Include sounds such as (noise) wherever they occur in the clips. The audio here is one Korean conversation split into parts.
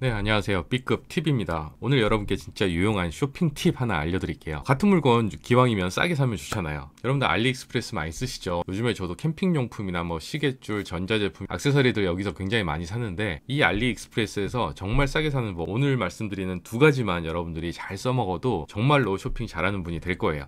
네, 안녕하세요. B급 팁입니다. 오늘 여러분께 진짜 유용한 쇼핑 팁 하나 알려드릴게요. 같은 물건 기왕이면 싸게 사면 좋잖아요. 여러분들 알리익스프레스 많이 쓰시죠? 요즘에 저도 캠핑용품이나 뭐 시계줄, 전자제품, 악세서리들 여기서 굉장히 많이 사는데 이 알리익스프레스에서 정말 싸게 사는 뭐 오늘 말씀드리는 두 가지만 여러분들이 잘 써먹어도 정말로 쇼핑 잘하는 분이 될 거예요.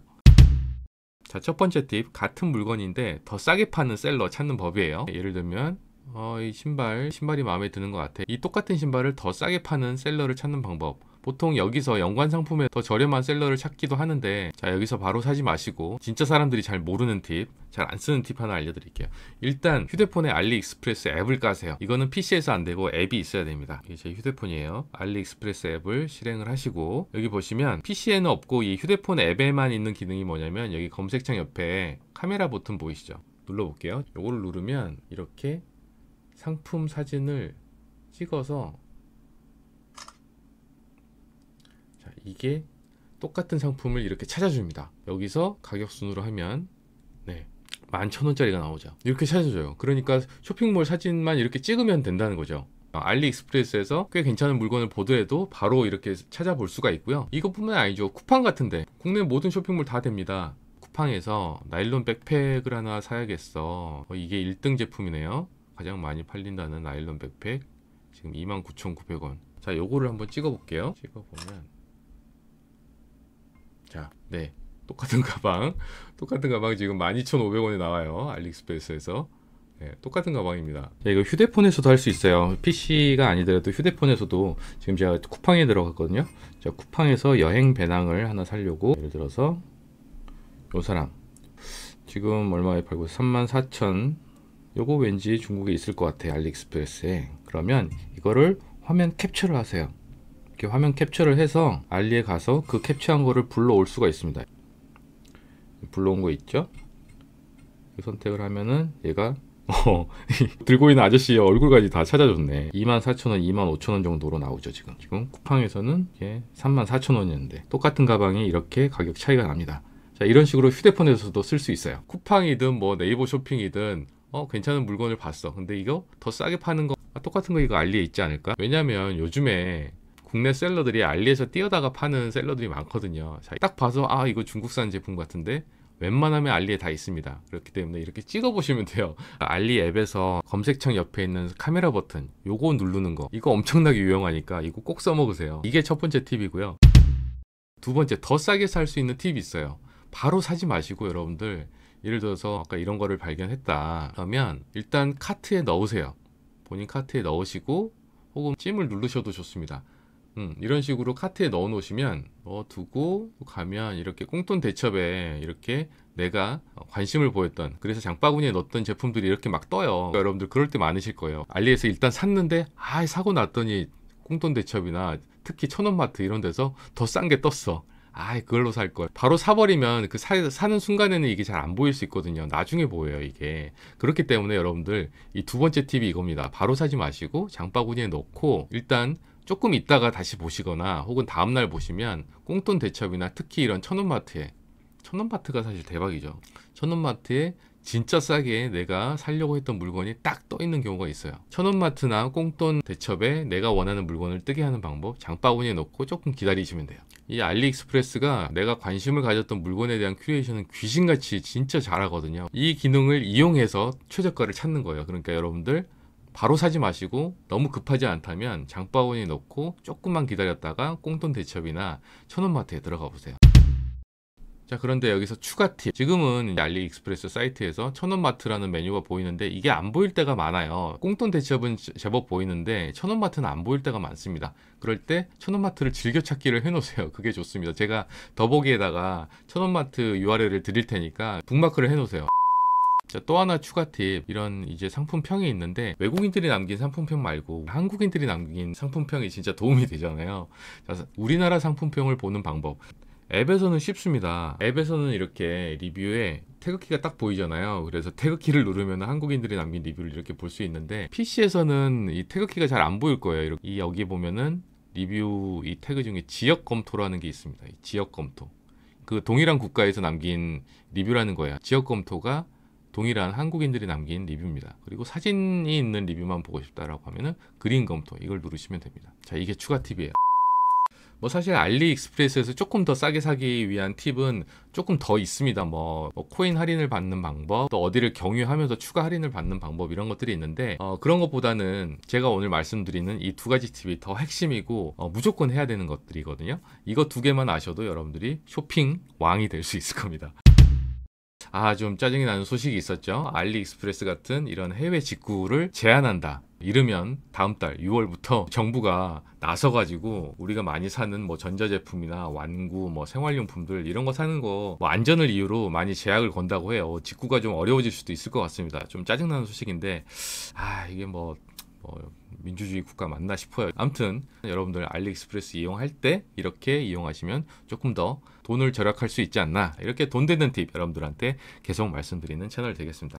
자, 첫 번째 팁. 같은 물건인데 더 싸게 파는 셀러 찾는 법이에요. 예를 들면 어, 이 신발, 신발이 마음에 드는 것 같아. 이 똑같은 신발을 더 싸게 파는 셀러를 찾는 방법. 보통 여기서 연관 상품에 더 저렴한 셀러를 찾기도 하는데 자 여기서 바로 사지 마시고 진짜 사람들이 잘 모르는 팁 잘 안 쓰는 팁 하나 알려드릴게요 일단 휴대폰에 알리익스프레스 앱을 까세요 이거는 PC에서 안 되고 앱이 있어야 됩니다 이게 제 휴대폰이에요 알리익스프레스 앱을 실행을 하시고 여기 보시면 PC에는 없고 이 휴대폰 앱에만 있는 기능이 뭐냐면 여기 검색창 옆에 카메라 버튼 보이시죠 눌러볼게요 이거를 누르면 이렇게 상품 사진을 찍어서 자, 이게 똑같은 상품을 이렇게 찾아줍니다. 여기서 가격 순으로 하면 네. 11,000원짜리가 나오죠. 이렇게 찾아줘요. 그러니까 쇼핑몰 사진만 이렇게 찍으면 된다는 거죠. 어, 알리익스프레스에서 꽤 괜찮은 물건을 보더라도 바로 이렇게 찾아볼 수가 있고요. 이것뿐만 아니죠. 쿠팡 같은데 국내 모든 쇼핑몰 다 됩니다. 쿠팡에서 나일론 백팩을 하나 사야겠어. 어, 이게 1등 제품이네요. 가장 많이 팔린다는 아일론 백팩 지금 29,900원 자 요거를 한번 찍어 볼게요 찍어 보면 자네 똑같은 가방 (laughs) 똑같은 가방 지금 12,500원에 나와요 알리익스프레스에서 네, 똑같은 가방입니다 자, 이거 휴대폰에서도 할 수 있어요 PC가 아니더라도 휴대폰에서도 지금 제가 쿠팡에 들어갔거든요 자, 쿠팡에서 여행 배낭을 하나 살려고 예를 들어서 요 사람 지금 얼마에 팔고 34,000 요거 왠지 중국에 있을 것 같아요. 알리익스프레스에. 그러면 이거를 화면 캡처를 하세요. 이렇게 화면 캡처를 해서 알리에 가서 그 캡처한 거를 불러올 수가 있습니다. 불러온 거 있죠? 그 선택을 하면은 얘가 (laughs) 어, 들고 있는 아저씨 얼굴까지 다 찾아줬네 24,000원, 25,000원 정도로 나오죠 지금 지금 쿠팡에서는 34,000원이었는데 똑같은 가방이 이렇게 가격 차이가 납니다 자 이런 식으로 휴대폰에서도 쓸 수 있어요 쿠팡이든 뭐 네이버 쇼핑이든 어 괜찮은 물건을 봤어 근데 이거 더 싸게 파는 거 아, 똑같은 거 이거 알리에 있지 않을까 왜냐면 요즘에 국내 셀러들이 알리에서 뛰어다가 파는 셀러들이 많거든요 딱 봐서 아 이거 중국산 제품 같은데 웬만하면 알리에 다 있습니다 그렇기 때문에 이렇게 찍어 보시면 돼요 (laughs) 알리 앱에서 검색창 옆에 있는 카메라 버튼 요거 누르는 거 이거 엄청나게 유용하니까 이거 꼭 써먹으세요 이게 첫 번째 팁이고요 두 번째 더 싸게 살 수 있는 팁이 있어요 바로 사지 마시고 여러분들 예를 들어서 아까 이런 거를 발견했다 그러면 일단 카트에 넣으세요 본인 카트에 넣으시고 혹은 찜을 누르셔도 좋습니다 음, 이런 식으로 카트에 넣어 놓으시면 두고 가면 이렇게 꽁돈 대첩에 이렇게 내가 관심을 보였던 그래서 장바구니에 넣었던 제품들이 이렇게 막 떠요 그러니까 여러분들 그럴 때 많으실 거예요 알리에서 일단 샀는데 아 사고 났더니 꽁돈 대첩이나 특히 천원마트 이런 데서 더 싼 게 떴어 아 그걸로 살 걸. 바로 사버리면 그 사, 사는 순간에는 이게 잘 안 보일 수 있거든요. 나중에 보여요 이게. 그렇기 때문에 여러분들 이 두 번째 팁이 이겁니다. 바로 사지 마시고 장바구니에 넣고 일단 조금 있다가 다시 보시거나 혹은 다음날 보시면 꽁돈 대첩이나 특히 이런 천원마트에 천원마트가 사실 대박이죠. 천원마트에 진짜 싸게 내가 살려고 했던 물건이 딱 떠 있는 경우가 있어요. 천원마트나 꽁돈 대첩에 내가 원하는 물건을 뜨게 하는 방법 장바구니에 넣고 조금 기다리시면 돼요. 이 알리익스프레스가 내가 관심을 가졌던 물건에 대한 큐레이션은 귀신같이 진짜 잘하거든요. 이 기능을 이용해서 최저가를 찾는 거예요. 그러니까 여러분들 바로 사지 마시고 너무 급하지 않다면 장바구니에 넣고 조금만 기다렸다가 꽁돈 대첩이나 천원마트에 들어가 보세요. 자 그런데 여기서 추가 팁 지금은 알리익스프레스 사이트에서 천원마트라는 메뉴가 보이는데 이게 안 보일 때가 많아요 꽁돈 대첩은 제법 보이는데 천원마트는 안 보일 때가 많습니다 그럴 때 천원마트를 즐겨찾기를 해놓으세요 (laughs) 그게 좋습니다 제가 더보기에다가 천원마트 URL을 드릴 테니까 북마크를 해놓으세요 자, 또 하나 추가 팁 이런 이제 상품평이 있는데 외국인들이 남긴 상품평 말고 한국인들이 남긴 상품평이 진짜 도움이 되잖아요 자, 우리나라 상품평을 보는 방법 앱에서는 쉽습니다. 앱에서는 이렇게 리뷰에 태극기가 딱 보이잖아요. 그래서 태극기를 누르면 한국인들이 남긴 리뷰를 이렇게 볼 수 있는데 PC에서는 이 태극기가 잘 안 보일 거예요. 이렇게 이 여기 보면은 리뷰 이 태그 중에 지역 검토라는 게 있습니다. 지역 검토. 그 동일한 국가에서 남긴 리뷰라는 거예요. 지역 검토가 동일한 한국인들이 남긴 리뷰입니다. 그리고 사진이 있는 리뷰만 보고 싶다라고 하면은 그린 검토 이걸 누르시면 됩니다. 자, 이게 추가 팁이에요. 뭐 사실 알리익스프레스에서 조금 더 싸게 사기 위한 팁은 조금 더 있습니다. 뭐, 뭐, 코인 할인을 받는 방법, 또 어디를 경유하면서 추가 할인을 받는 방법 이런 것들이 있는데 어, 그런 것보다는 제가 오늘 말씀드리는 이 두 가지 팁이 더 핵심이고 어, 무조건 해야 되는 것들이거든요. 이거 두 개만 아셔도 여러분들이 쇼핑 왕이 될 수 있을 겁니다. 아, 좀 짜증이 나는 소식이 있었죠. 알리익스프레스 같은 이런 해외 직구를 제한한다. 이르면 다음 달 6월부터 정부가 나서가지고 우리가 많이 사는 뭐 전자제품이나 완구 뭐 생활용품들 이런 거 사는 거 뭐 안전을 이유로 많이 제약을 건다고 해요. 직구가 좀 어려워질 수도 있을 것 같습니다. 좀 짜증나는 소식인데 아 이게 뭐, 뭐 민주주의 국가 맞나 싶어요. 아무튼 여러분들 알리익스프레스 이용할 때 이렇게 이용하시면 조금 더 돈을 절약할 수 있지 않나 이렇게 돈 되는 팁 여러분들한테 계속 말씀드리는 채널 되겠습니다.